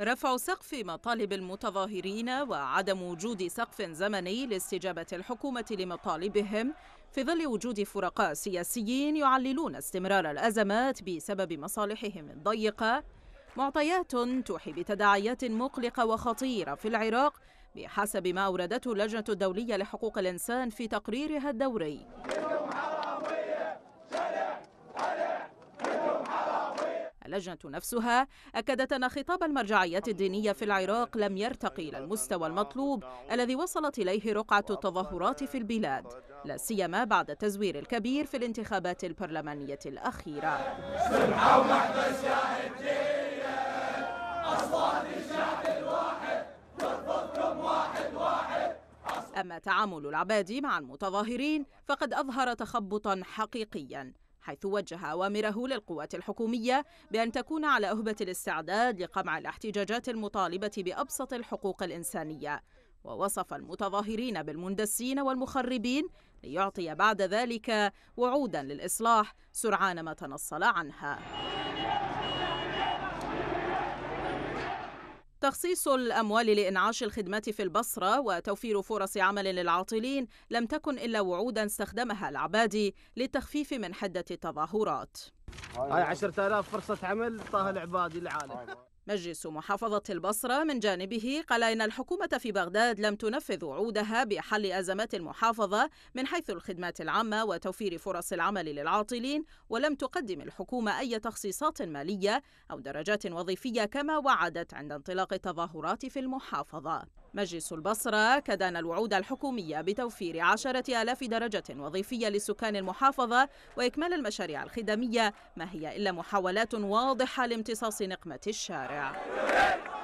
رفع سقف مطالب المتظاهرين وعدم وجود سقف زمني لاستجابة الحكومة لمطالبهم في ظل وجود فرقاء سياسيين يعللون استمرار الأزمات بسبب مصالحهم الضيقة معطيات توحي بتداعيات مقلقة وخطيرة في العراق بحسب ما أوردته اللجنة الدولية لحقوق الإنسان في تقريرها الدوري اللجنة نفسها أكدت أن خطاب المرجعية الدينية في العراق لم يرتقي إلى المستوى المطلوب الذي وصلت إليه رقعة التظاهرات في البلاد لا سيما بعد التزوير الكبير في الانتخابات البرلمانية الأخيرة أما تعامل العبادي مع المتظاهرين فقد أظهر تخبطا حقيقيا حيث وجه أوامره للقوات الحكومية بأن تكون على أهبة الاستعداد لقمع الاحتجاجات المطالبة بأبسط الحقوق الإنسانية ووصف المتظاهرين بالمندسين والمخربين ليعطي بعد ذلك وعودا للإصلاح سرعان ما تنصل عنها تخصيص الأموال لإنعاش الخدمات في البصرة وتوفير فرص عمل للعاطلين لم تكن إلا وعودا استخدمها العبادي للتخفيف من حدة التظاهرات هاي 10000 فرصة عمل طه العبادي العالم مجلس محافظة البصرة من جانبه قال إن الحكومة في بغداد لم تنفذ وعودها بحل أزمات المحافظة من حيث الخدمات العامة وتوفير فرص العمل للعاطلين ولم تقدم الحكومة أي تخصيصات مالية أو درجات وظيفية كما وعدت عند انطلاق التظاهرات في المحافظة مجلس البصرة كدان الوعود الحكومية بتوفير عشرة آلاف درجة وظيفية لسكان المحافظة وإكمال المشاريع الخدمية ما هي إلا محاولات واضحة لامتصاص نقمة الشارع Yeah.